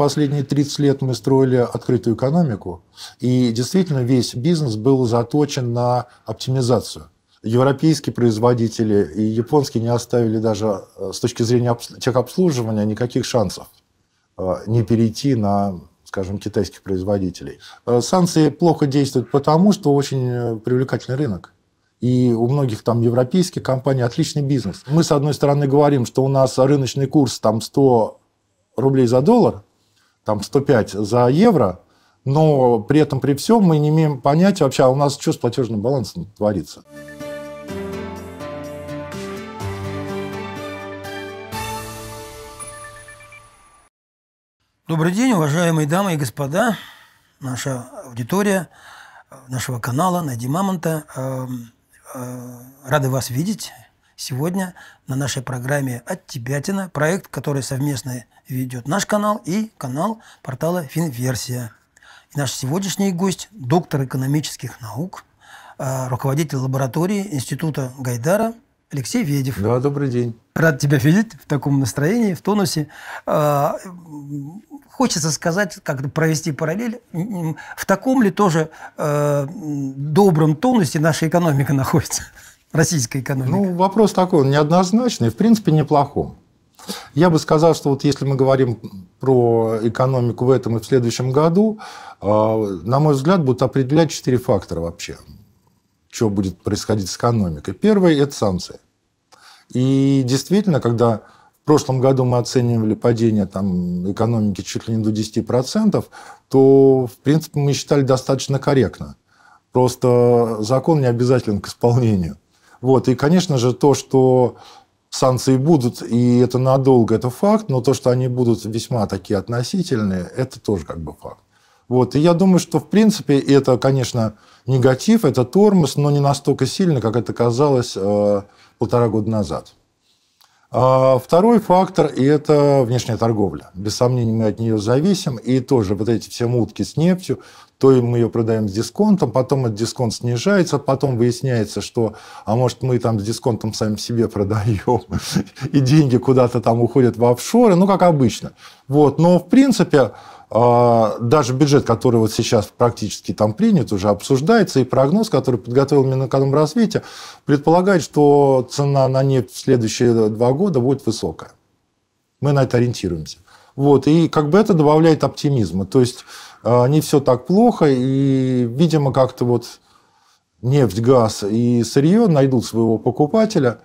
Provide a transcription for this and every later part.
последние 30 лет мы строили открытую экономику, и действительно весь бизнес был заточен на оптимизацию. Европейские производители и японские не оставили даже э, с точки зрения техобслуживания никаких шансов э, не перейти на скажем, китайских производителей. Э, санкции плохо действуют потому, что очень привлекательный рынок. И у многих там европейских компаний отличный бизнес. Мы, с одной стороны, говорим, что у нас рыночный курс там 100 рублей за доллар, там 105 за евро, но при этом при всем мы не имеем понятия вообще, а у нас что с платежным балансом творится. Добрый день, уважаемые дамы и господа, наша аудитория нашего канала «Найди мамонта». Эм, э, рады вас видеть. Сегодня на нашей программе «От Тебятина» проект, который совместно ведет наш канал и канал портала «Финверсия». И наш сегодняшний гость – доктор экономических наук, э, руководитель лаборатории Института Гайдара Алексей Ведев. Да, добрый день. Рад тебя видеть в таком настроении, в тонусе. Э, хочется сказать, как провести параллель, в таком ли тоже э, добром тонусе наша экономика находится? российской экономики? Ну, вопрос такой, он неоднозначный, в принципе, неплохом. Я бы сказал, что вот если мы говорим про экономику в этом и в следующем году, э, на мой взгляд, будут определять четыре фактора вообще, что будет происходить с экономикой. Первый – это санкции. И действительно, когда в прошлом году мы оценивали падение там, экономики чуть ли не до 10%, то, в принципе, мы считали достаточно корректно. Просто закон не обязателен к исполнению. Вот. И, конечно же, то, что санкции будут, и это надолго, это факт, но то, что они будут весьма такие относительные, это тоже как бы факт. Вот. И я думаю, что, в принципе, это, конечно, негатив, это тормоз, но не настолько сильно, как это казалось э, полтора года назад. А второй фактор – это внешняя торговля. Без сомнения, мы от нее зависим. И тоже вот эти все мутки с нефтью, то мы ее продаем с дисконтом, потом этот дисконт снижается, потом выясняется, что, а может, мы там с дисконтом сами себе продаем, и деньги куда-то там уходят в офшоры, ну, как обычно. Вот. Но, в принципе, а, даже бюджет, который вот сейчас практически там принят, уже обсуждается, и прогноз, который подготовил Минэкономразвитие, предполагает, что цена на нефть в следующие два года будет высокая. Мы на это ориентируемся. Вот, и как бы это добавляет оптимизма. То есть э, не все так плохо, и, видимо, как-то вот нефть, газ и сырье найдут своего покупателя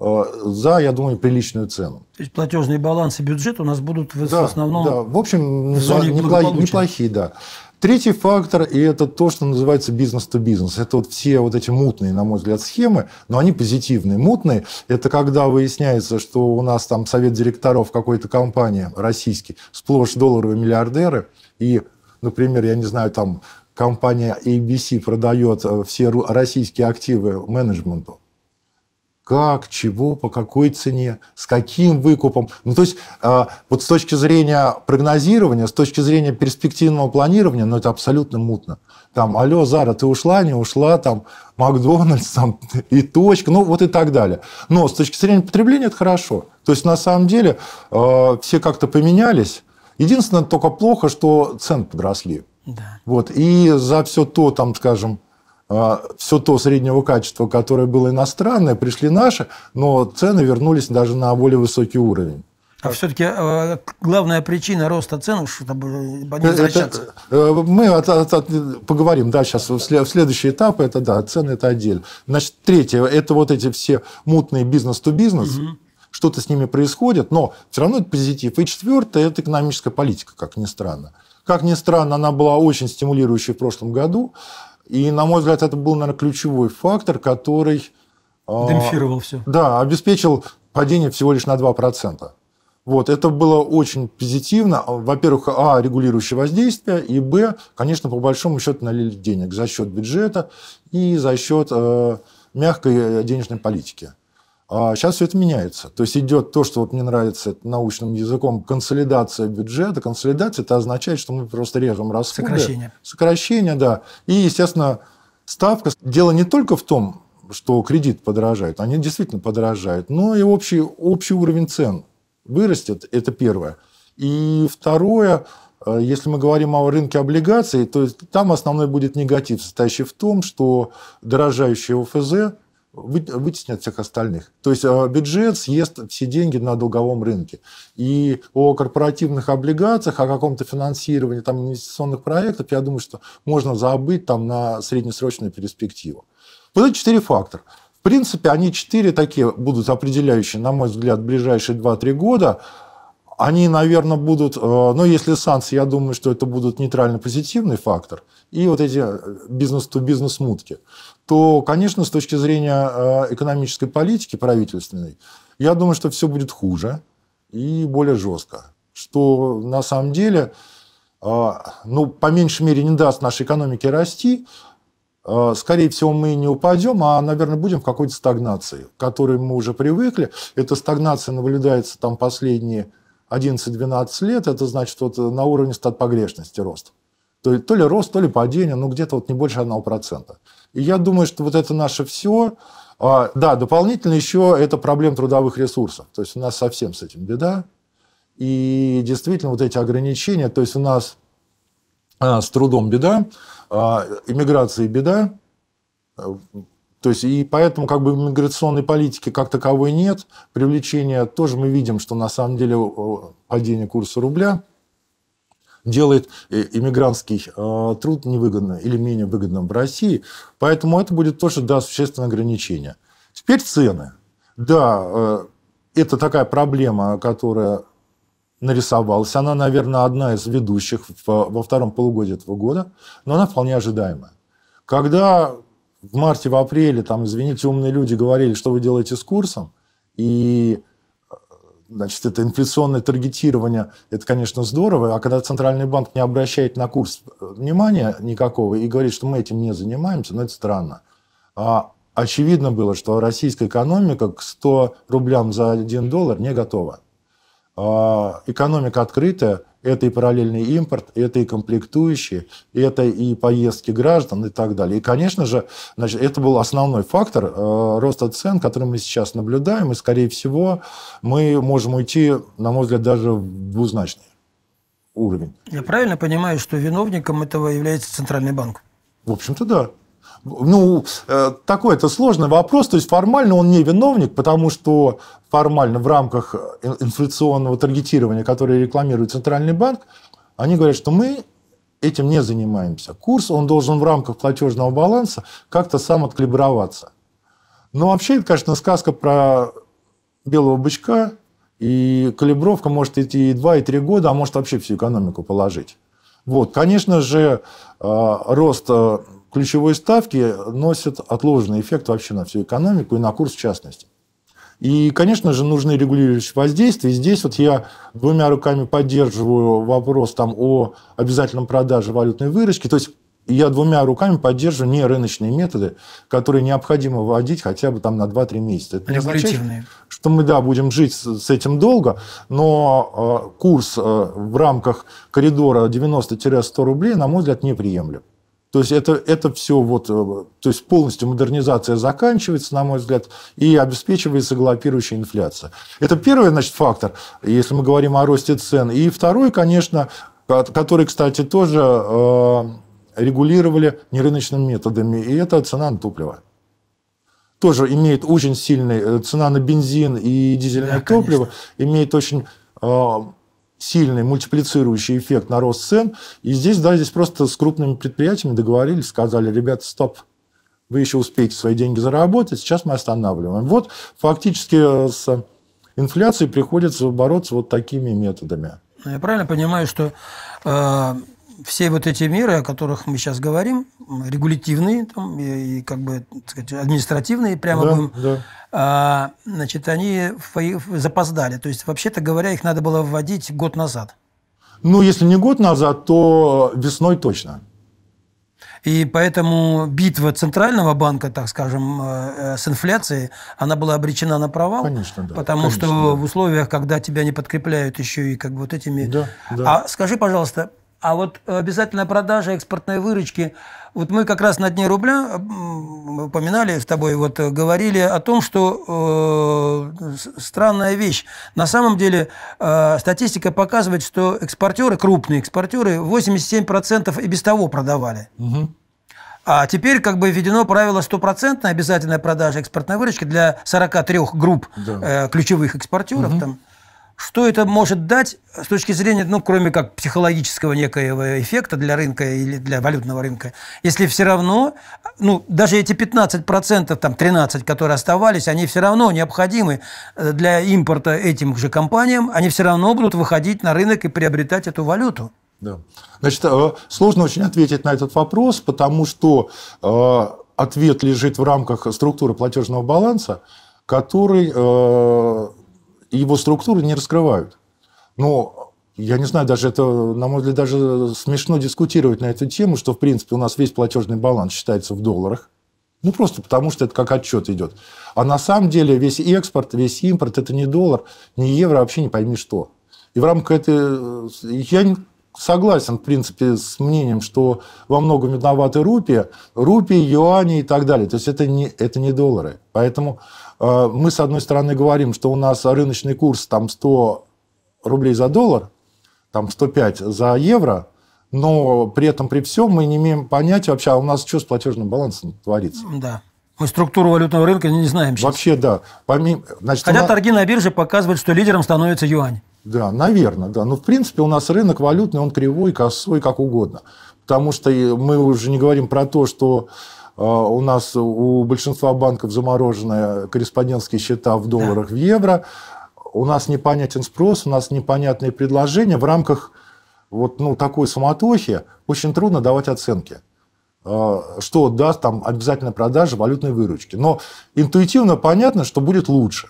э, за, я думаю, приличную цену. То есть платежные балансы бюджета у нас будут в да, основном да. В общем, в зоне неплохие, да. Третий фактор, и это то, что называется бизнес-то-бизнес. Это вот все вот эти мутные, на мой взгляд, схемы, но они позитивные. Мутные – это когда выясняется, что у нас там совет директоров какой-то компании российский сплошь долларовые миллиардеры, и, например, я не знаю, там компания ABC продает э, все российские активы менеджменту, как, чего, по какой цене, с каким выкупом. Ну, то есть а, вот с точки зрения прогнозирования, с точки зрения перспективного планирования, ну, это абсолютно мутно. Там, алло, Зара, ты ушла, не ушла, там, Макдональдс, там, и точка, ну, вот и так далее. Но с точки зрения потребления это хорошо. То есть, на самом деле, а, все как-то поменялись. Единственное, только плохо, что цены подросли. Да. Вот, и за все то, там, скажем, а, все то среднего качества, которое было иностранное, пришли наши, но цены вернулись даже на более высокий уровень. А все-таки э, главная причина роста цен, чтобы не возвращаться. Это, мы поговорим, да, сейчас в следующий этап, это да, цены это отдельно. Значит, третье, это вот эти все мутные бизнес-то-бизнес, угу. что-то с ними происходит, но все равно это позитив. И четвертое, это экономическая политика, как ни странно. Как ни странно, она была очень стимулирующей в прошлом году. И, на мой взгляд, это был, наверное, ключевой фактор, который... А, Демпфировал все. Да, обеспечил падение всего лишь на 2%. Вот, это было очень позитивно. Во-первых, а, регулирующее воздействие, и б, конечно, по большому счету налили денег за счет бюджета и за счет э, мягкой э, денежной политики сейчас а все это меняется. То есть идет то, что вот мне нравится научным языком, консолидация бюджета. Консолидация – это означает, что мы просто режем расходы. Сокращение. Сокращение, да. И, естественно, ставка. Дело не только в том, что кредит подорожает, они действительно подорожают, но и общий, общий уровень цен вырастет, это первое. И второе, э, если мы говорим о рынке облигаций, то там основной будет негатив, состоящий в том, что дорожающие ОФЗ вытеснят всех остальных. То есть а, бюджет съест все деньги на долговом рынке. И о корпоративных облигациях, о каком-то финансировании там, инвестиционных проектов, я думаю, что можно забыть там, на среднесрочную перспективу. Вот эти четыре фактора. В принципе, они четыре такие будут определяющие, на мой взгляд, ближайшие 2-3 года. Они, наверное, будут, ну, если санкции, я думаю, что это будут нейтрально-позитивный фактор, и вот эти э, бизнес-то-бизнес мутки то, конечно, с точки зрения э, экономической политики правительственной, я думаю, что все будет хуже и более жестко. Что на самом деле, э, ну, по меньшей мере, не даст нашей экономике расти, э, скорее всего, мы не упадем, а, наверное, будем в какой-то стагнации, к которой мы уже привыкли. Эта стагнация наблюдается там последние 11-12 лет, это значит, вот на уровне стат погрешности рост. То, то ли рост, то ли падение, ну где-то вот не больше 1%. И я думаю, что вот это наше все. А, да, дополнительно еще это проблем трудовых ресурсов. То есть у нас совсем с этим беда. И действительно вот эти ограничения, то есть у нас а, с трудом беда, а, иммиграции беда, то есть, и поэтому как бы миграционной политики как таковой нет. Привлечение тоже мы видим, что на самом деле падение курса рубля делает э, иммигрантский э, труд невыгодным или менее выгодным в России. Поэтому это будет тоже, да, существенное ограничение. Теперь цены. Да, э, это такая проблема, которая нарисовалась. Она, наверное, одна из ведущих во втором полугодии этого года, но она вполне ожидаемая. Когда в марте, в апреле, там, извините, умные люди говорили, что вы делаете с курсом, и Значит, это инфляционное таргетирование, это, конечно, здорово, а когда Центральный банк не обращает на курс э, внимания никакого и говорит, что мы этим не занимаемся, ну, это странно. А очевидно было, что российская экономика к 100 рублям за 1 доллар не готова. А, экономика открытая, это и параллельный импорт, это и комплектующие, это и поездки граждан и так далее. И, конечно же, значит, это был основной фактор э, роста цен, который мы сейчас наблюдаем, и, скорее всего, мы можем уйти, на мой взгляд, даже в двузначный уровень. Я правильно понимаю, что виновником этого является Центральный банк? В общем-то, да. Ну, э, такой это сложный вопрос. То есть формально он не виновник, потому что формально в рамках э, инфляционного таргетирования, которое рекламирует Центральный банк, они говорят, что мы этим не занимаемся. Курс, он должен в рамках платежного баланса как-то сам откалиброваться. Но ну, вообще, это, конечно, сказка про белого бычка, и калибровка может идти и 2, и 3 года, а может вообще всю экономику положить. Вот, конечно же, э, рост ключевой ставки носят отложенный эффект вообще на всю экономику и на курс в частности. И, конечно же, нужны регулирующие воздействия. здесь вот я двумя руками поддерживаю вопрос там, о обязательном продаже валютной выручки. То есть я двумя руками поддерживаю не рыночные методы, которые необходимо вводить хотя бы там на 2-3 месяца. Это не означает, что мы, да, будем жить с этим долго, но э, курс э, в рамках коридора 90-100 рублей, на мой взгляд, неприемлем. То есть это, это все вот, э, то есть полностью модернизация заканчивается, на мой взгляд, и обеспечивается галопирующая инфляция. Это первый, значит, фактор, если мы говорим о росте цен. И второй, конечно, который, кстати, тоже э, регулировали нерыночными методами, и это цена на топливо тоже имеет очень сильный э, цена на бензин и дизельное да, топливо конечно. имеет очень сильный мультиплицирующий эффект на рост цен. И здесь, да, здесь просто с крупными предприятиями договорились, сказали, ребята, стоп, вы еще успеете свои деньги заработать, сейчас мы останавливаем. Вот фактически с инфляцией приходится бороться вот такими методами. Я правильно понимаю, что э, все вот эти меры, о которых мы сейчас говорим, регулятивные там, и, и как бы так сказать, административные, прямо да, будем, да. А, значит, они запоздали. То есть, вообще-то говоря, их надо было вводить год назад. Ну, если не год назад, то весной точно. И поэтому битва Центрального банка, так скажем, э, э, с инфляцией, она была обречена на провал. Конечно, да. Потому конечно, что да. в условиях, когда тебя не подкрепляют еще и как бы вот этими... Да, да. А скажи, пожалуйста, а вот обязательная продажа экспортной выручки, вот мы как раз на дне рубля упоминали с тобой, вот э, говорили о том, что э, странная вещь. На самом деле э, статистика показывает, что экспортеры, крупные экспортеры, 87% и без того продавали. Угу. А теперь как бы введено правило стопроцентной обязательной продажи экспортной выручки для 43 групп да. э, ключевых экспортеров. Угу. Там. Что это может дать э, с точки зрения, ну, кроме как психологического некоего эффекта для рынка или для валютного рынка, если все равно, э, ну, даже эти 15%, там, 13%, которые оставались, они все равно необходимы э, для импорта этим же компаниям, они все равно будут выходить на рынок и приобретать эту валюту. Да. Значит, сложно очень ответить на этот вопрос, потому что ответ лежит в рамках структуры платежного баланса, который его структуры не раскрывают. Но я не знаю, даже это, на мой взгляд, даже смешно дискутировать на эту тему, что, в принципе, у нас весь платежный баланс считается в долларах. Ну, просто потому что это как отчет идет. А на самом деле весь экспорт, весь импорт – это не доллар, не евро, а вообще не пойми что. И в рамках этой... Э, я согласен, в принципе, с мнением, что во многом виноваты рупии, рупии, юани и так далее. То есть это не, это не доллары. Поэтому Э, мы, с одной стороны, говорим, что у нас рыночный курс там 100 рублей за доллар, там 105 за евро, но при этом, при всем, мы не имеем понятия вообще, а у нас что с платежным балансом творится. Да. Мы структуру валютного рынка не знаем сейчас. Вообще, да. Помимо, значит, Хотя нас... торги на бирже показывают, что лидером становится юань. Да, наверное, да. Но, в принципе, у нас рынок валютный, он кривой, косой, как угодно. Потому что мы уже не говорим про то, что Э, у нас у большинства банков заморожены корреспондентские счета в долларах, да. в евро. У нас непонятен спрос, у нас непонятные предложения. В рамках вот ну, такой суматохи очень трудно давать оценки э, что даст там обязательно продажа валютной выручки. Но интуитивно понятно, что будет лучше.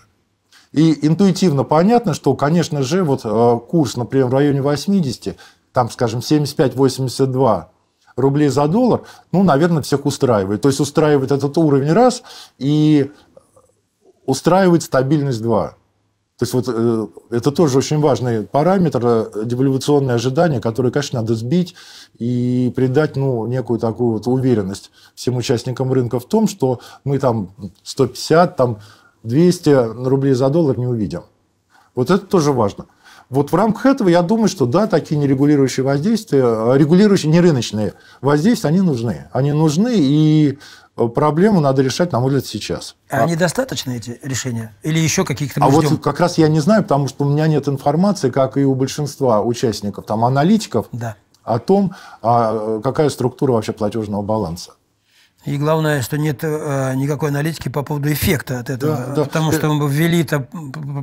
И интуитивно понятно, что, конечно же, вот э, курс, например, в районе 80, там, скажем, 75-82 рублей за доллар, ну, наверное, всех устраивает. То есть устраивает этот уровень раз и устраивает стабильность два. То есть вот э, это тоже очень важный параметр, э, девальвационные ожидания, которые, конечно, надо сбить и придать ну, некую такую вот уверенность всем участникам рынка в том, что мы там 150, там 200 рублей за доллар не увидим. Вот это тоже важно. Вот в рамках этого я думаю, что да, такие нерегулирующие воздействия, а, регулирующие, нерыночные воздействия, они нужны. Они нужны, и э, проблему надо решать, на мой взгляд, сейчас. А они а достаточно, эти решения? Или еще каких-то А ждем? вот как раз я не знаю, потому что у меня нет информации, как и у большинства участников, там, аналитиков, да. о том, а, какая структура вообще платежного баланса. И главное, что нет э, никакой аналитики по поводу эффекта от этого. Да, да. Потому что мы ввели это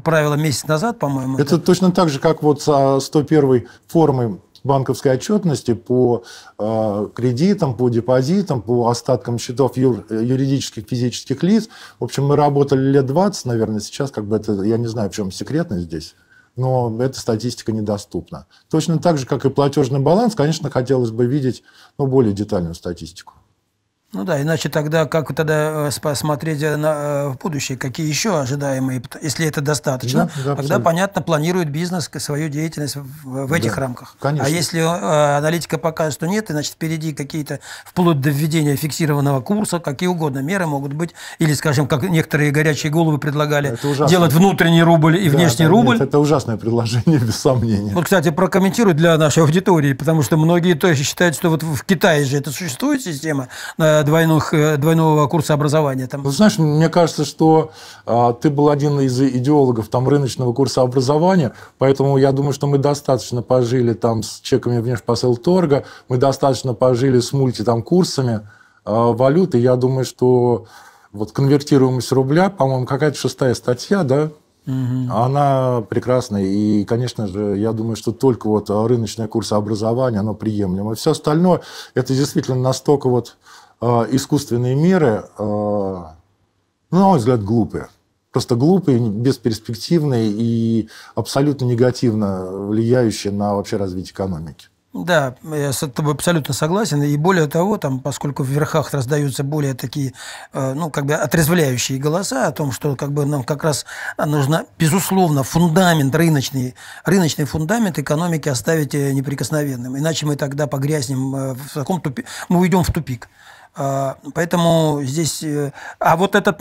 правило месяц назад, по-моему. Это, это точно так же, как вот со 101 формой банковской отчетности по э, кредитам, по депозитам, по остаткам счетов юр, юридических, физических лиц. В общем, мы работали лет 20, наверное, сейчас как бы это, я не знаю, в чем секретность здесь но эта статистика недоступна. Точно так же, как и платежный баланс, конечно, хотелось бы видеть ну, более детальную статистику. Ну да, иначе тогда как тогда э, смотреть э, на, э, в будущее, какие еще ожидаемые, если это достаточно, да, ну, да, тогда, понятно, планирует бизнес свою деятельность в, в этих да, рамках. А конечно. А если аналитика показывает, что нет, значит впереди какие-то, вплоть до введения фиксированного курса, какие угодно меры могут быть, или, скажем, как некоторые горячие головы предлагали, делать внутренний рубль и да, внешний да, рубль. Нет, это ужасное предложение, без сомнения. Вот, кстати, прокомментирую для нашей аудитории, потому что многие тоже считают, что вот в Китае же это существует система, двойных, э, двойного курса образования? Там? Ну, знаешь, мне кажется, что э, ты был один из идеологов там, рыночного курса образования, поэтому я думаю, что мы достаточно пожили там с чеками торга, мы достаточно пожили с мульти там, курсами э, а, валюты. Я думаю, что вот конвертируемость рубля, по-моему, какая-то шестая статья, да, Угу. Она прекрасная. И, конечно же, я думаю, что только вот рыночное курсообразование оно приемлемо. Все остальное, это действительно настолько вот а, искусственные меры, а, на мой взгляд, глупые. Просто глупые, бесперспективные и абсолютно негативно влияющие на вообще развитие экономики. Да, я с тобой абсолютно согласен. И более того, там, поскольку в верхах раздаются более такие, э, ну, как бы отрезвляющие голоса о том, что как бы нам как раз нужно, безусловно, фундамент рыночный, рыночный фундамент экономики оставить э, неприкосновенным. Иначе мы тогда погрязнем э, в таком тупик, мы уйдем в тупик. А, поэтому здесь... Э, а вот этот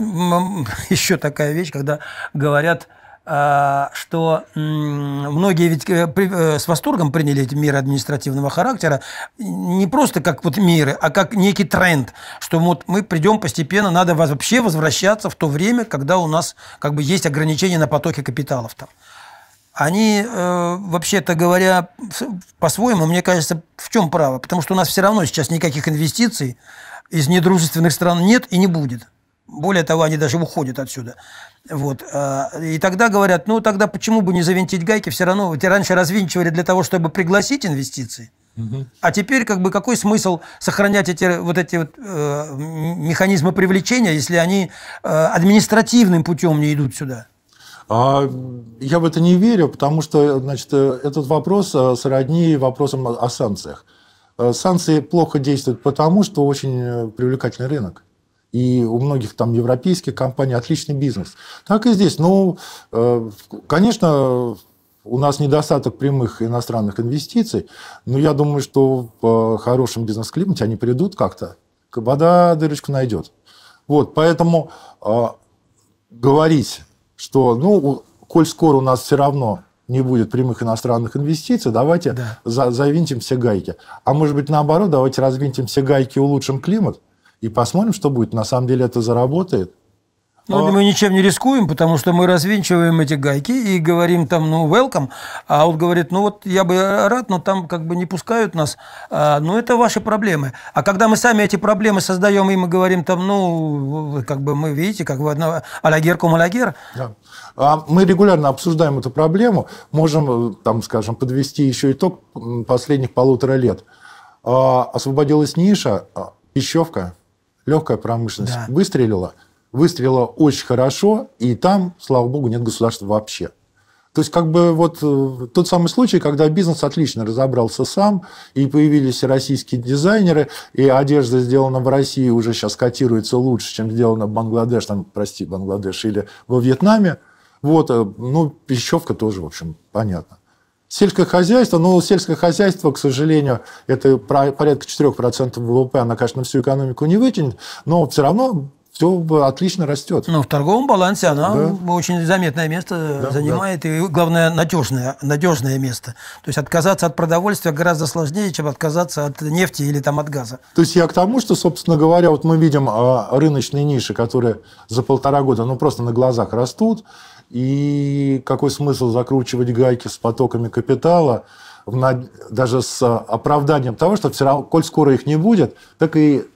еще такая вещь, когда говорят, а, что многие ведь э, э, с восторгом приняли эти меры административного характера не просто как вот меры, а как некий тренд, что вот мы придем постепенно, надо вообще возвращаться в то время, когда у нас как бы есть ограничения на потоке капиталов там. Они, вообще-то говоря, по-своему, мне кажется, в чем право? Потому что у нас все равно сейчас никаких инвестиций из недружественных стран нет и не будет. Более того, они даже уходят отсюда. Вот. А, и тогда говорят, ну тогда почему бы не завинтить гайки, все равно эти раньше развинчивали для того, чтобы пригласить инвестиции. А теперь как бы какой смысл сохранять эти вот эти вот, э, механизмы привлечения, если они э, административным путем не идут сюда? А, я в это не верю, потому что значит, э, этот вопрос э, сродни вопросам о санкциях. Э, санкции плохо действуют потому, что очень э, привлекательный рынок. И у многих там европейских компаний отличный бизнес. Так и здесь. Ну, э, конечно, у нас недостаток прямых иностранных инвестиций, но я думаю, что в хорошем бизнес-климате они придут как-то. Вода дырочку найдет. Вот, поэтому говорить, что, ну, коль скоро у нас все равно не будет прямых иностранных инвестиций, давайте да. за, завинтим все гайки. А может быть, наоборот, давайте развинтим все гайки, улучшим климат и посмотрим, что будет. На самом деле это заработает. Но а. мы ничем не рискуем, потому что мы развинчиваем эти гайки и говорим там, ну, welcome. А он говорит, ну, вот я бы рад, но там как бы не пускают нас. А, ну, это ваши проблемы. А когда мы сами эти проблемы создаем, и мы говорим там, ну, как бы мы, видите, как бы одна алягерку малягер. Да. А мы регулярно обсуждаем эту проблему. Можем, э, там, скажем, подвести еще итог последних полутора лет. А, освободилась ниша, а, пищевка, легкая промышленность да. выстрелила – выстрела очень хорошо, и там, слава богу, нет государства вообще. То есть, как бы вот э, тот самый случай, когда бизнес отлично разобрался сам, и появились российские дизайнеры, и одежда, сделана в России, уже сейчас котируется лучше, чем сделана в Бангладеш, там, прости, Бангладеш, или во Вьетнаме. Вот, э, ну, пищевка тоже, в общем, понятно. Сельское хозяйство, ну, сельское хозяйство, к сожалению, это порядка 4% ВВП, она, конечно, всю экономику не вытянет, но все равно все отлично растет. Ну, в торговом балансе она да. очень заметное место э, да, занимает, да. и главное, надежное, надежное место. То есть отказаться от продовольствия гораздо сложнее, чем отказаться от нефти или там от газа. То есть я к тому, что, собственно говоря, вот мы видим а, рыночные ниши, которые за полтора года, ну, просто на глазах растут, и какой смысл закручивать гайки с потоками капитала, даже с а, оправданием того, что все равно, коль скоро их не будет, так и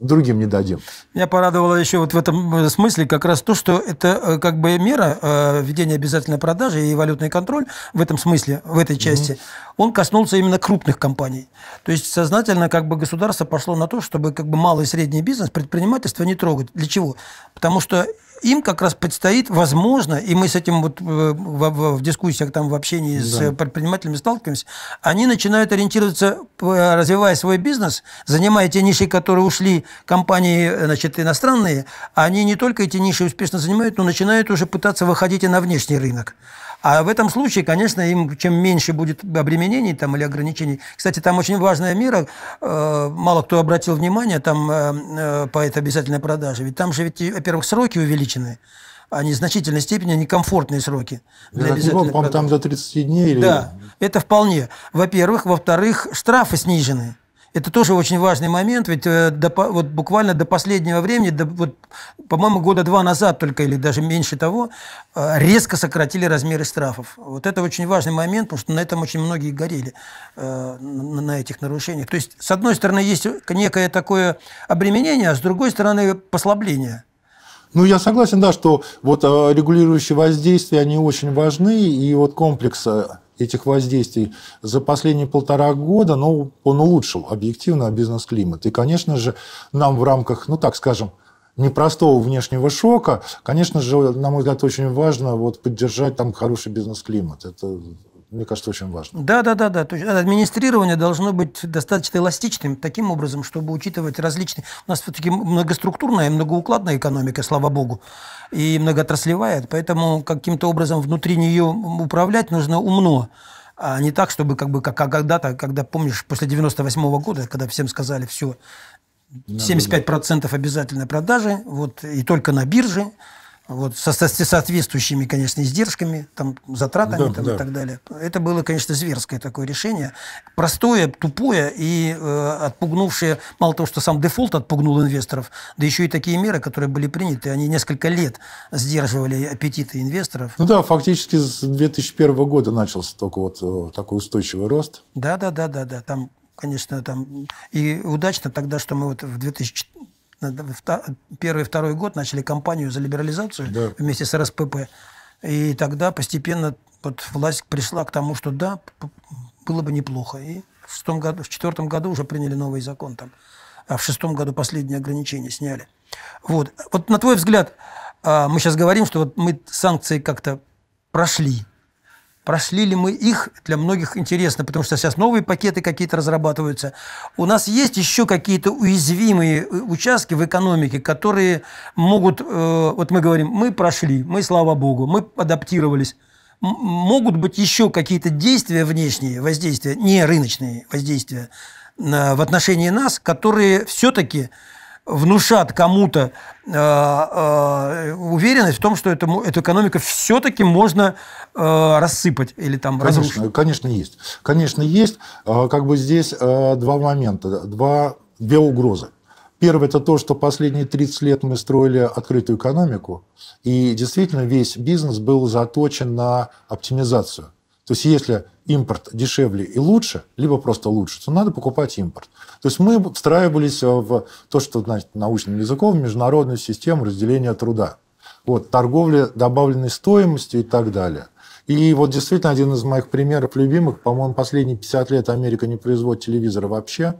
другим не дадим. Меня порадовало еще вот в этом э, смысле как раз то, что это э, как бы мера э, введения обязательной продажи и валютный контроль в этом смысле, в этой части, mm-hmm. он коснулся именно крупных компаний. То есть сознательно как бы государство пошло на то, чтобы как бы малый и средний бизнес, предпринимательство не трогать. Для чего? Потому что им как раз предстоит, возможно, и мы с этим вот в, э, в, в дискуссиях, там, в общении да. с предпринимателями сталкиваемся, они начинают ориентироваться, развивая свой бизнес, занимая те ниши, которые ушли компании значит, иностранные, они не только эти ниши успешно занимают, но начинают уже пытаться выходить и на внешний рынок. А в этом случае, конечно, им чем меньше будет обременений там, или ограничений. Кстати, там очень важная мера, э, мало кто обратил внимание там, э, э, по этой обязательной продаже. Ведь там же, ведь, во-первых, сроки увеличены они в значительной степени некомфортные сроки. Для обязательных вам там до 30 дней? Или... Да, это вполне. Во-первых. Во-вторых, штрафы снижены. Это тоже очень важный момент, ведь э, до, вот буквально до последнего времени, до, вот, по-моему, года два назад только или даже меньше того, э, резко сократили размеры штрафов. Вот это очень важный момент, потому что на этом очень многие горели, э, на этих нарушениях. То есть, с одной стороны, есть некое такое обременение, а с другой стороны, послабление. Ну, я согласен, да, что вот регулирующие воздействия, они очень важны, и вот комплекс этих воздействий за последние полтора года, ну, он улучшил объективно бизнес-климат. И, конечно же, нам в рамках, ну, так скажем, непростого внешнего шока, конечно же, на мой взгляд, очень важно вот, поддержать там хороший бизнес-климат. Это мне кажется, очень важно. Да, да, да, да. То есть администрирование должно быть достаточно эластичным, таким образом, чтобы учитывать различные. У нас все-таки многоструктурная, многоукладная экономика, слава богу, и многоотраслевая, поэтому каким-то образом внутри нее управлять нужно умно. А не так, чтобы как бы как когда-то, когда помнишь, после 98 -го года, когда всем сказали все, 75% обязательно продажи, вот, и только на бирже, вот, со соответствующими, конечно, издержками, там, затратами да, там, да. и так далее. Это было, конечно, зверское такое решение. Простое, тупое и э, отпугнувшее, мало того, что сам дефолт отпугнул инвесторов, да еще и такие меры, которые были приняты, они несколько лет сдерживали аппетиты инвесторов. Ну да, фактически с 2001 года начался только вот э, такой устойчивый рост. Да, да, да, да, да. Там конечно, там и удачно тогда, что мы вот в 2000, первый и второй год начали кампанию за либерализацию да. вместе с РСПП. И тогда постепенно вот власть пришла к тому, что да, было бы неплохо. И в, шестом году, в четвертом году уже приняли новый закон там. А в шестом году последние ограничения сняли. Вот, вот на твой взгляд, а, мы сейчас говорим, что вот мы санкции как-то прошли прошли ли мы их, для многих интересно, потому что сейчас новые пакеты какие-то разрабатываются. У нас есть еще какие-то уязвимые э, участки в экономике, которые могут, э, вот мы говорим, мы прошли, мы, слава богу, мы адаптировались. Могут быть еще какие-то действия внешние, воздействия, не рыночные воздействия в отношении нас, которые все-таки внушат кому-то э, э, уверенность в том, что это, эту экономику все-таки можно э, рассыпать или там конечно, разрушить? Конечно, есть. Конечно, есть. А, как бы здесь два момента, два, две угрозы. Первое – это то, что последние 30 лет мы строили открытую экономику, и действительно весь бизнес был заточен на оптимизацию. То есть если импорт дешевле и лучше, либо просто лучше, то надо покупать импорт. То есть мы встраивались в то, что значит научным языком, международную систему разделения труда. Вот, торговля добавленной стоимостью и так далее. И вот действительно один из моих примеров любимых, по-моему, последние 50 лет Америка не производит телевизора вообще.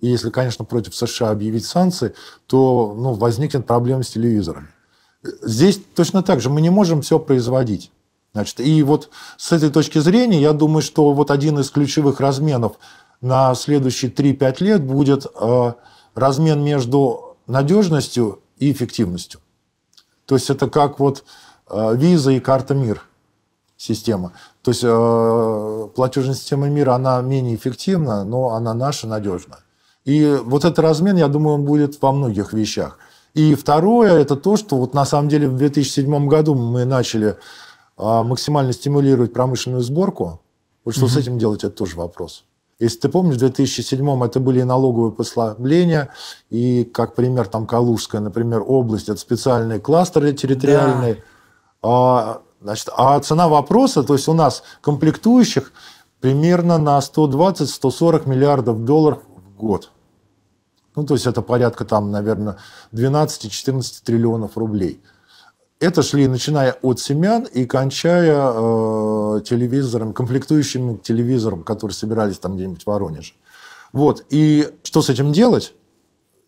И если, конечно, против США объявить санкции, то ну, возникнет проблема с телевизорами. Здесь точно так же мы не можем все производить. Значит, и вот с этой точки зрения, я думаю, что вот один из ключевых разменов на следующие 3-5 лет будет э, размен между надежностью и эффективностью. То есть это как вот э, виза и карта МИР система. То есть э, платежная система мира, она менее эффективна, но она наша, надежна. И вот этот размен, я думаю, он будет во многих вещах. И второе, это то, что вот на самом деле в 2007 году мы начали а, максимально стимулировать промышленную сборку. Вот что угу. с этим делать, это тоже вопрос. Если ты помнишь, в 2007 это были и налоговые послабления, и, как пример, там Калужская, например, область, это специальные кластеры территориальные. Да. А, значит, а цена вопроса, то есть у нас комплектующих примерно на 120-140 миллиардов долларов в год. Ну, то есть это порядка там, наверное, 12-14 триллионов рублей – это шли, начиная от семян и кончая э, телевизором, комплектующим телевизором, который собирались там где-нибудь в Воронеже. Вот. И что с этим делать?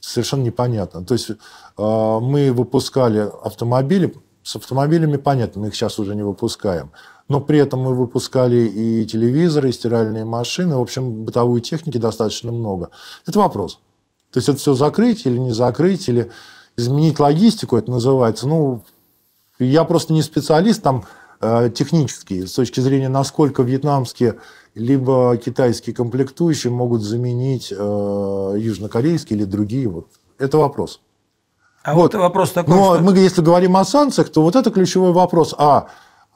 Совершенно непонятно. То есть э, мы выпускали автомобили, с автомобилями понятно, мы их сейчас уже не выпускаем. Но при этом мы выпускали и телевизоры, и стиральные машины. В общем, бытовой техники достаточно много. Это вопрос. То есть это все закрыть или не закрыть, или изменить логистику, это называется. Ну, я просто не специалист там э, технический с точки зрения, насколько вьетнамские либо китайские комплектующие могут заменить э, южнокорейские или другие. Вот. Это вопрос. А вот, вот вопрос такой. Но что... мы, если говорим о санкциях, то вот это ключевой вопрос о, а, о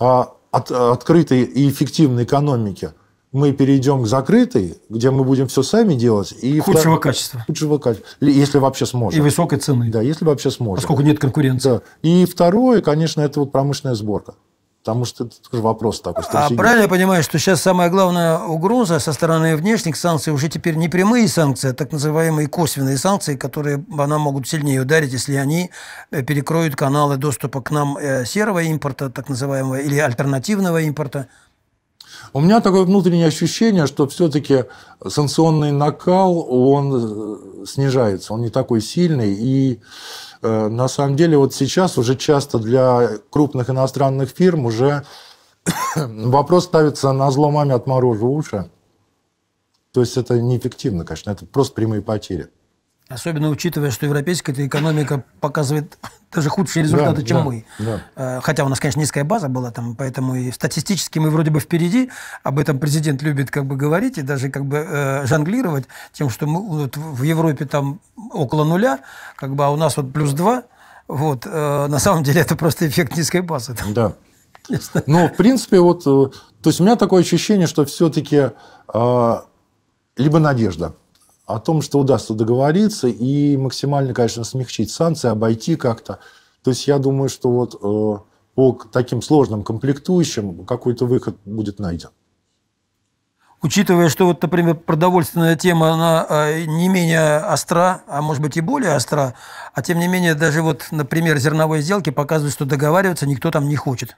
а от, открытой и эффективной экономике – мы перейдем к закрытой, где мы будем все сами делать. И худшего втор... качества. Худшего качества. Если вообще сможем. И высокой цены. Да, если вообще сможем. Поскольку нет конкуренции. Да. И второе, конечно, это вот промышленная сборка. Потому что это тоже вопрос такой. Стратегии. А правильно я понимаю, что сейчас самая главная угроза со стороны внешних санкций уже теперь не прямые санкции, а так называемые косвенные санкции, которые она могут сильнее ударить, если они э, перекроют каналы доступа к нам э, серого импорта, так называемого, или альтернативного импорта. У меня такое внутреннее ощущение, что все-таки санкционный накал, он э, снижается, он не такой сильный. И э, на самом деле вот сейчас уже часто для крупных иностранных фирм уже вопрос ставится на зломами маме отморожу уши. То есть это неэффективно, конечно, это просто прямые потери. Особенно учитывая, что европейская экономика показывает даже худшие результаты, да, чем да, мы. Да. Э, хотя у нас, конечно, низкая база была там, поэтому и статистически мы вроде бы впереди. Об этом президент любит как бы говорить и даже как бы э, жонглировать тем, что мы вот, в Европе там около нуля, как бы, а у нас вот плюс два. Вот, э, на самом деле это просто эффект низкой базы. Да. Ну, в принципе, вот, э, то есть у меня такое ощущение, что все-таки э, а, либо надежда – о том, что удастся договориться и максимально, конечно, смягчить санкции, обойти как-то. То есть я думаю, что вот э, по таким сложным комплектующим какой-то выход будет найден. Учитывая, что вот, например, продовольственная тема, она э, не менее остра, а может быть и более остра, а тем не менее даже вот, например, зерновой сделки показывают, что договариваться никто там не хочет.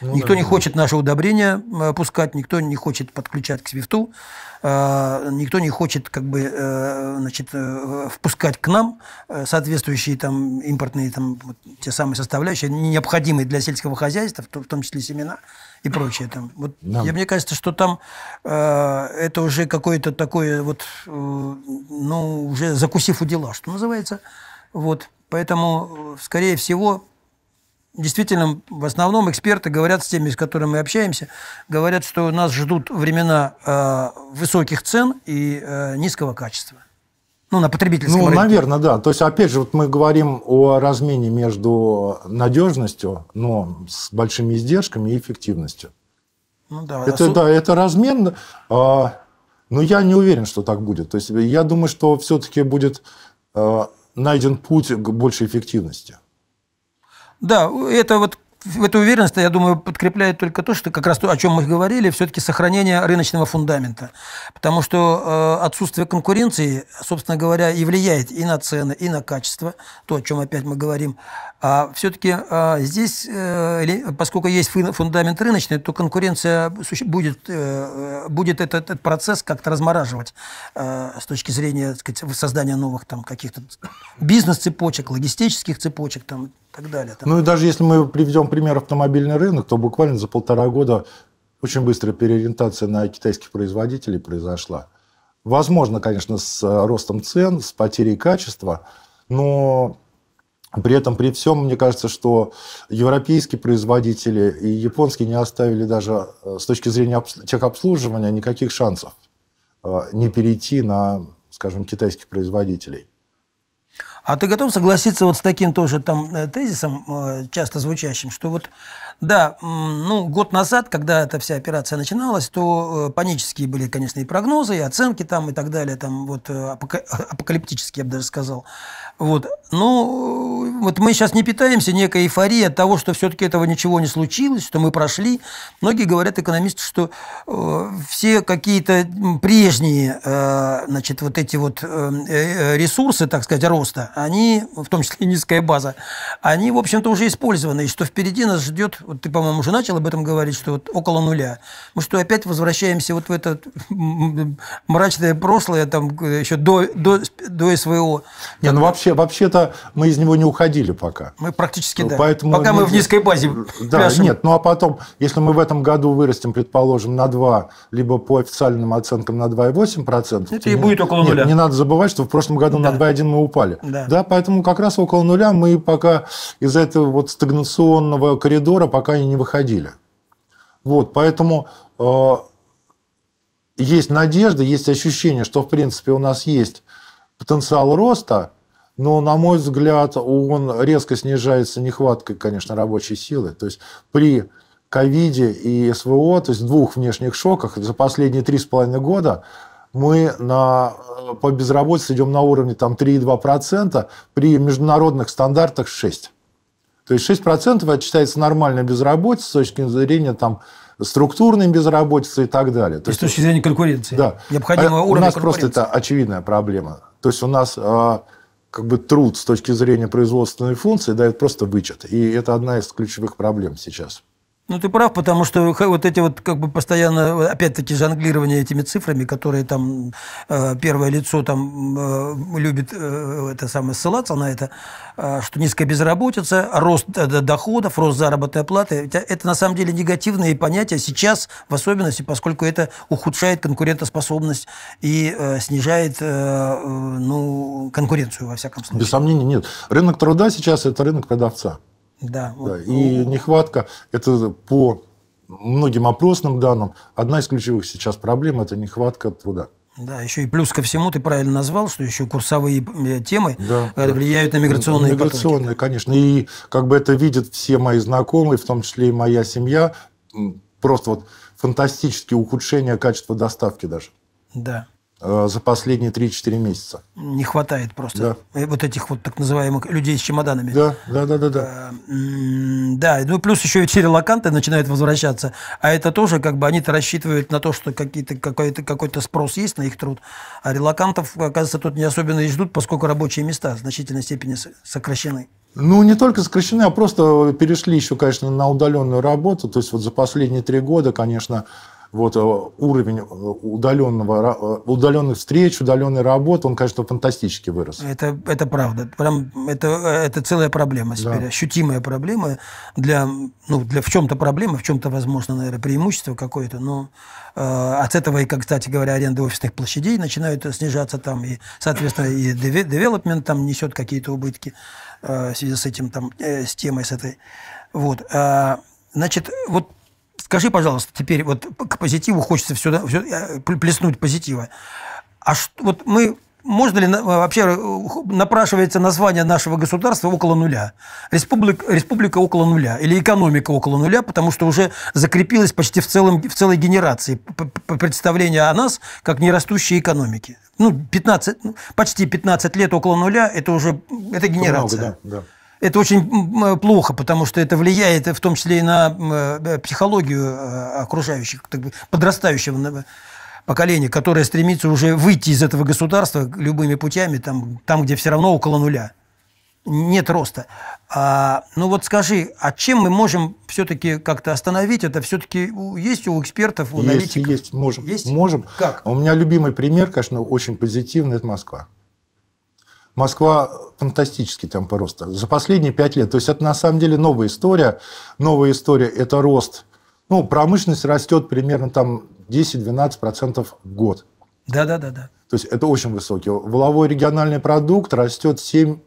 Ну, никто да, не да. хочет наше удобрение пускать, никто не хочет подключать к свифту, а, никто не хочет как бы, э, значит, э, впускать к нам э, соответствующие там, импортные там, вот, те самые составляющие, необходимые для сельского хозяйства, в том числе семена и прочее. Там. Вот, да. я, мне кажется, что там э, это уже какое-то такое, вот, э, ну, уже закусив у дела, что называется. Вот. Поэтому, скорее всего, действительно, в основном эксперты говорят с теми, с которыми мы общаемся, говорят, что нас ждут времена э, высоких цен и э, низкого качества. Ну, на потребительском Ну, рынке. наверное, да. То есть, опять же, вот мы говорим о размене между надежностью, но с большими издержками и эффективностью. Ну, да, это, а... да, это размен, э, но я не уверен, что так будет. То есть, я думаю, что все-таки будет э, найден путь к большей эффективности. Да, это вот эту уверенность, я думаю, подкрепляет только то, что как раз то, о чем мы говорили, все-таки сохранение рыночного фундамента. Потому что э, отсутствие конкуренции, собственно говоря, и влияет и на цены, и на качество, то, о чем опять мы говорим. А все-таки а, здесь, э, поскольку есть фундамент рыночный, то конкуренция будет, э, будет этот, этот процесс как-то размораживать э, с точки зрения так сказать, создания новых там каких-то бизнес-цепочек, логистических цепочек там, и так далее. Там. Ну и даже если мы приведем пример автомобильный рынок, то буквально за полтора года очень быстрая переориентация на китайских производителей произошла. Возможно, конечно, с ростом цен, с потерей качества, но при этом, при всем, мне кажется, что европейские производители и японские не оставили даже э, с точки зрения техобслуживания никаких шансов э, не перейти на, скажем, китайских производителей. А ты готов согласиться вот с таким тоже там э, тезисом, часто звучащим, что вот да, ну, год назад, когда эта вся операция начиналась, то э, панические были, конечно, и прогнозы, и оценки там, и так далее, там, вот, э, апокалиптические, я бы даже сказал. Вот. Но э, вот мы сейчас не питаемся некой эйфорией от того, что все-таки этого ничего не случилось, что мы прошли. Многие говорят, экономисты, что э, все какие-то прежние, э, значит, вот эти вот э, ресурсы, так сказать, роста, они, в том числе и низкая база, они, в общем-то, уже использованы, и что впереди нас ждет вот ты, по-моему, уже начал об этом говорить, что вот около нуля. Мы что, опять возвращаемся вот в это мрачное прошлое, там, э, еще до, до, до СВО? Не, ну вообще, вообще-то мы из него не уходили пока. Мы практически, ну, да. Поэтому пока мы в низкой базе Да, пляшем. нет, ну а потом, если мы в этом году вырастем, предположим, на 2, либо по официальным оценкам на 2,8%. Это и не, будет около нуля. Нет, не надо забывать, что в прошлом году да. на 2,1 мы упали. Да. да, поэтому как раз около нуля мы пока из этого вот стагнационного коридора пока они не выходили. Вот, поэтому э, есть надежда, есть ощущение, что, в принципе, у нас есть потенциал роста, но, на мой взгляд, он резко снижается нехваткой, конечно, рабочей силы. То есть при ковиде и СВО, то есть двух внешних шоках за последние три с половиной года мы на, э, по безработице идем на уровне там, 3,2%, при международных стандартах 6%. То есть 6% это считается нормальной безработицей с точки зрения там, структурной безработицы и так далее. То, То есть, с точки зрения конкуренции. Да. Необходимого а уровня У нас просто это очевидная проблема. То есть у нас а, как бы труд с точки зрения производственной функции дает просто вычет. И это одна из ключевых проблем сейчас. Ну, ты прав, потому что вот эти вот как бы постоянно, опять-таки, жонглирование этими цифрами, которые там э, первое лицо там э, любит э, это самое ссылаться на это, что низкая безработица, рост доходов, рост заработной платы, это на самом деле негативные понятия сейчас, в особенности, поскольку это ухудшает конкурентоспособность и снижает ну, конкуренцию, во всяком случае. Без сомнения, нет. Рынок труда сейчас – это рынок продавца. Да. да. И нехватка – это по многим опросным данным одна из ключевых сейчас проблем – это нехватка труда. Да, еще и плюс ко всему, ты правильно назвал, что еще курсовые э, темы да, э, влияют на миграционные Миграционные, потоки. конечно. И как бы это видят все мои знакомые, в том числе и моя семья. Просто вот фантастические ухудшения качества доставки даже. Да. Э, за последние 3-4 месяца. Не хватает просто да. Э, вот этих вот так называемых людей с чемоданами. Да, да, да, да. Да, да э, да ну плюс еще ведь релаканты начинают возвращаться, а это тоже как бы они-то рассчитывают на то, что какие-то, какой-то, какой-то спрос есть на их труд, а релакантов, оказывается, тут не особенно и ждут, поскольку рабочие места в значительной степени сокращены. Ну, не только сокращены, а просто перешли еще, конечно, на удаленную работу. То есть вот за последние три года, конечно, вот э, уровень э, удаленного, э, удаленных встреч, удаленной работы, он, конечно, фантастически вырос. Это, это правда. Прям это, это целая проблема теперь, да. ощутимая проблема. Для, ну, для в чем-то проблема, в чем-то, возможно, наверное, преимущество какое-то, но э, от этого и, как, кстати говоря, аренда офисных площадей начинают снижаться там, и, соответственно, и девелопмент там несет какие-то убытки э, в связи с этим, там, э, с темой с этой. Вот. Э, значит, вот Скажи, пожалуйста, теперь вот к позитиву хочется сюда все, э, плеснуть позитива. А что, вот мы можно ли э, вообще э, напрашивается название нашего государства около нуля? Республик, республика около нуля или экономика около нуля, потому что уже закрепилась почти в, целом, в целой генерации представление о нас как нерастущей экономике. Ну, 15, ну, почти 15 лет около нуля – это уже это генерация. много, да, да. Это очень плохо, потому что это влияет в том числе и на э, психологию э, окружающих, подрастающего поколения, которое стремится уже выйти из этого государства любыми путями, там, там где все равно около нуля. Нет роста. А, ну вот скажи, а чем мы можем все-таки как-то остановить это? Все-таки есть у экспертов, у есть, аналитиков? Есть, можем. Есть? Можем. Как? У меня любимый пример, конечно, очень позитивный, это Москва. Москва фантастический темп роста за последние пять лет. То есть это на самом деле новая история. Новая история – это рост. Ну, промышленность растет примерно там 10-12% в год. Да-да-да. да. То есть это очень высокий. Воловой региональный продукт растет 7-8.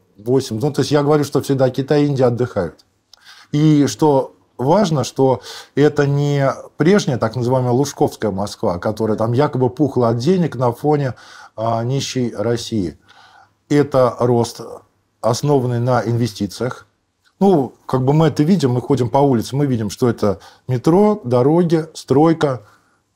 Ну, то есть я говорю, что всегда Китай и Индия отдыхают. И что важно, что это не прежняя так называемая Лужковская Москва, которая там якобы пухла от денег на фоне а, нищей России – это рост, основанный на инвестициях. Ну, как бы мы это видим, мы ходим по улице, мы видим, что это метро, дороги, стройка,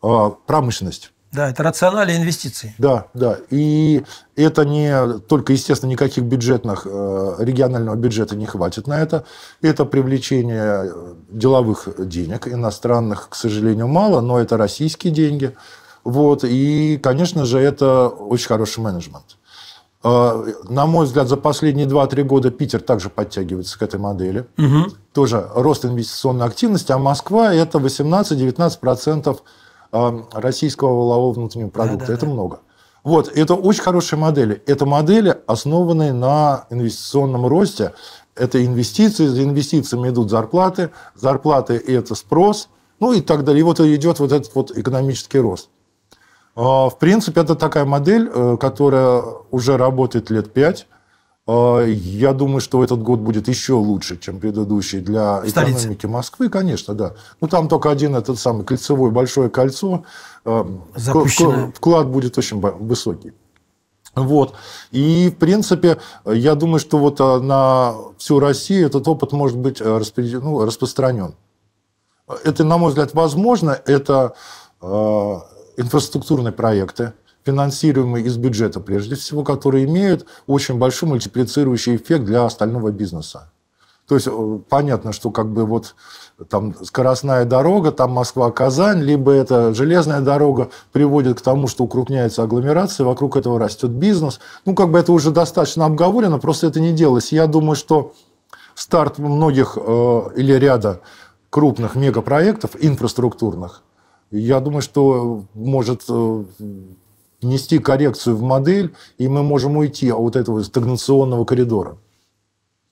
а, промышленность. Да, это рациональные инвестиции. Да, да. И это не только, естественно, никаких бюджетных, э, регионального бюджета не хватит на это. Это привлечение деловых денег, иностранных, к сожалению, мало, но это российские деньги. Вот. И, конечно же, это очень хороший менеджмент. Э, на мой взгляд, за последние 2-3 года Питер также подтягивается к этой модели. Угу. Тоже рост инвестиционной активности, а Москва – это 18-19% эм, российского валового внутреннего продукта. Да, да, это да. много. Вот, это очень хорошие модели. Это модели, основанные на инвестиционном росте. Это инвестиции, за инвестициями идут зарплаты, зарплаты – это спрос, ну и так далее. И вот идет вот этот вот экономический рост. А, в принципе, это такая модель, э, которая уже работает лет пять. А, я думаю, что этот год будет еще лучше, чем предыдущий для Столица. экономики Москвы, конечно, да. Ну, там только один этот самый кольцевой, большое кольцо. Э, Запущено. Вклад будет очень высокий. Вот. И, в принципе, я думаю, что вот э, на всю Россию этот опыт может быть распределен, ну, распространен. Это, на мой взгляд, возможно. Это инфраструктурные проекты, финансируемые из бюджета прежде всего, которые имеют очень большой мультиплицирующий эффект для остального бизнеса. То есть э, понятно, что как бы вот там скоростная дорога, там Москва-Казань, либо это железная дорога приводит к тому, что укрупняется агломерация, вокруг этого растет бизнес. Ну, как бы это уже достаточно обговорено, просто это не делалось. Я думаю, что старт многих э, или ряда крупных мегапроектов инфраструктурных – я думаю, что может э, внести коррекцию в модель, и мы можем уйти от этого стагнационного коридора.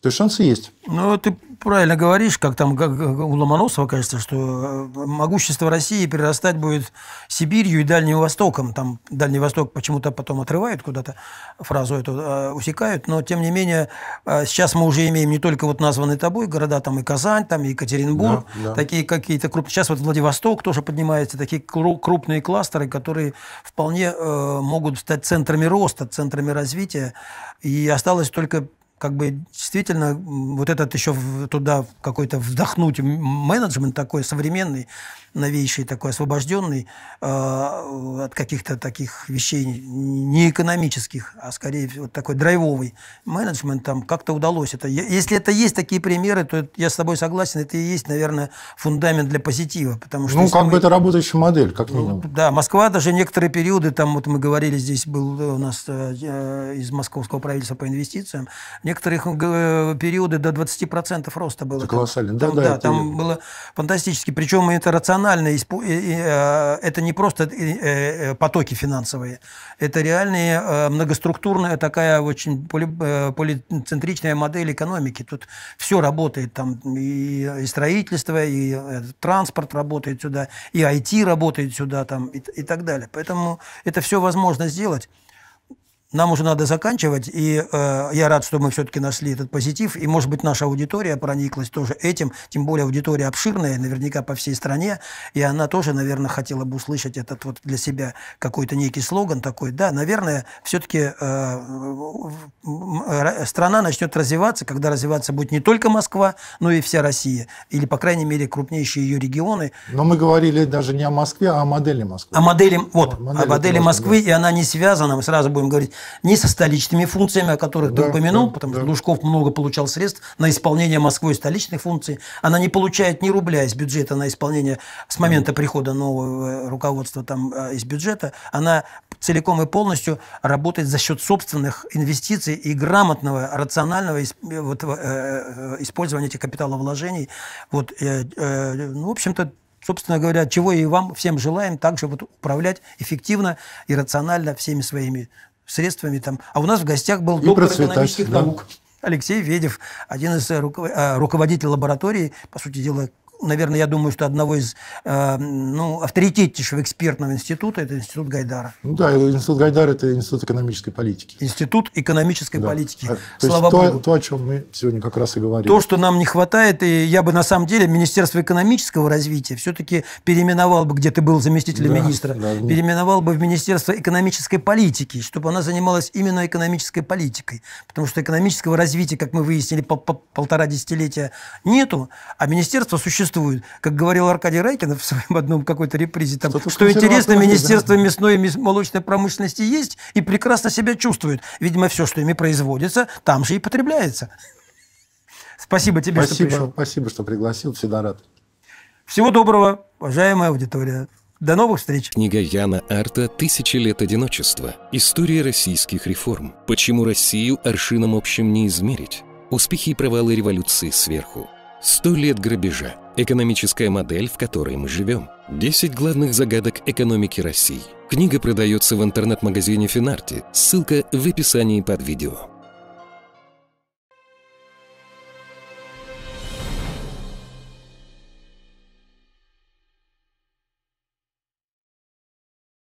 То есть шансы есть. Ну, ты правильно говоришь, как там как у Ломоносова, кажется, что э, могущество России перерастать будет Сибирью и Дальним Востоком. Там Дальний Восток почему-то потом отрывают куда-то, фразу эту э, усекают, но тем не менее э, сейчас мы уже имеем не только вот названные тобой города, там и Казань, там и Екатеринбург, да, да. такие какие-то крупные. Сейчас вот Владивосток тоже поднимается, такие крупные кластеры, которые вполне могут стать центрами роста, центрами развития. И осталось только как бы действительно вот этот еще туда какой-то вдохнуть менеджмент такой современный, новейший такой освобожденный э, от каких-то таких вещей не экономических, а скорее вот такой драйвовый менеджмент, там как-то удалось это. Если это есть такие примеры, то я с тобой согласен, это и есть, наверное, фундамент для позитива, потому что... Ну, как мы... бы это работающая модель, как ну, минимум. Да, Москва даже некоторые периоды, там вот мы говорили, здесь был э, у нас э, из московского правительства по инвестициям, некоторых э, периоды до 20% роста было. Это колоссально. Там, да, да, да, там было фантастически. Причем это рационально рационально э, это не просто э, э, потоки финансовые, это реальная многоструктурная такая очень полицентричная модель экономики. Тут все работает, там и, строительство, и транспорт работает сюда, и IT работает сюда, там и, и так далее. Поэтому это все возможно сделать нам уже надо заканчивать, и э, я рад, что мы все-таки нашли этот позитив, и, может быть, наша аудитория прониклась тоже этим, тем более аудитория обширная, наверняка по всей стране, и она тоже, наверное, хотела бы услышать этот вот для себя какой-то некий слоган такой, да, наверное, все-таки э, страна начнет развиваться, когда развиваться будет не только Москва, но и вся Россия, или, по крайней мере, крупнейшие ее регионы. Но мы говорили даже не о Москве, а о модели Москвы. О модели, вот, о модели, о модели Москвы, да. и она не связана, мы сразу будем говорить, ни со столичными функциями, о которых да, ты упомянул, да, потому да. что Лужков много получал средств на исполнение Москвой столичных функций. Она не получает ни рубля из бюджета на исполнение с момента прихода нового э, руководства там э, из бюджета. Она целиком и полностью работает за счет собственных инвестиций и грамотного, рационального э, вот, использования этих капиталовложений. Вот, ну, в общем-то, собственно говоря, чего и вам всем желаем также вот управлять эффективно и рационально всеми своими средствами. Там. А у нас в гостях был доктор экономических да. наук. Алексей Ведев, один из э, э, руководителей лаборатории, по сути дела, наверное, я думаю, что одного из э, ну, авторитетнейшего экспертного института, это институт Гайдара. Ну да, институт Гайдара – это институт экономической политики. Институт экономической да. политики. А, то Слава есть Богу. То, то, о чем мы сегодня как раз и говорили. То, что нам не хватает, и я бы на самом деле Министерство экономического развития все-таки переименовал бы, где ты был заместителем да, министра, да, ну. переименовал бы в Министерство экономической политики, чтобы она занималась именно экономической политикой. Потому что экономического развития, как мы выяснили, по, по полтора десятилетия нету, а министерство существует существует. Как говорил Аркадий Райкин в своем одном какой-то репризе, там, что, что интересно, Министерство да. мясной и молочной промышленности есть и прекрасно себя чувствует. Видимо, все, что ими производится, там же и потребляется. Спасибо тебе, спасибо, что пришел. Спасибо, что пригласил. Всегда рад. Всего доброго, уважаемая аудитория. До новых встреч! Книга Яна Арта «Тысячи лет одиночества. История российских реформ. Почему Россию аршином общим не измерить? Успехи и провалы революции сверху. Сто лет грабежа. Экономическая модель, в которой мы живем. 10 главных загадок экономики России. Книга продается в интернет-магазине Финарти. Ссылка в описании под видео.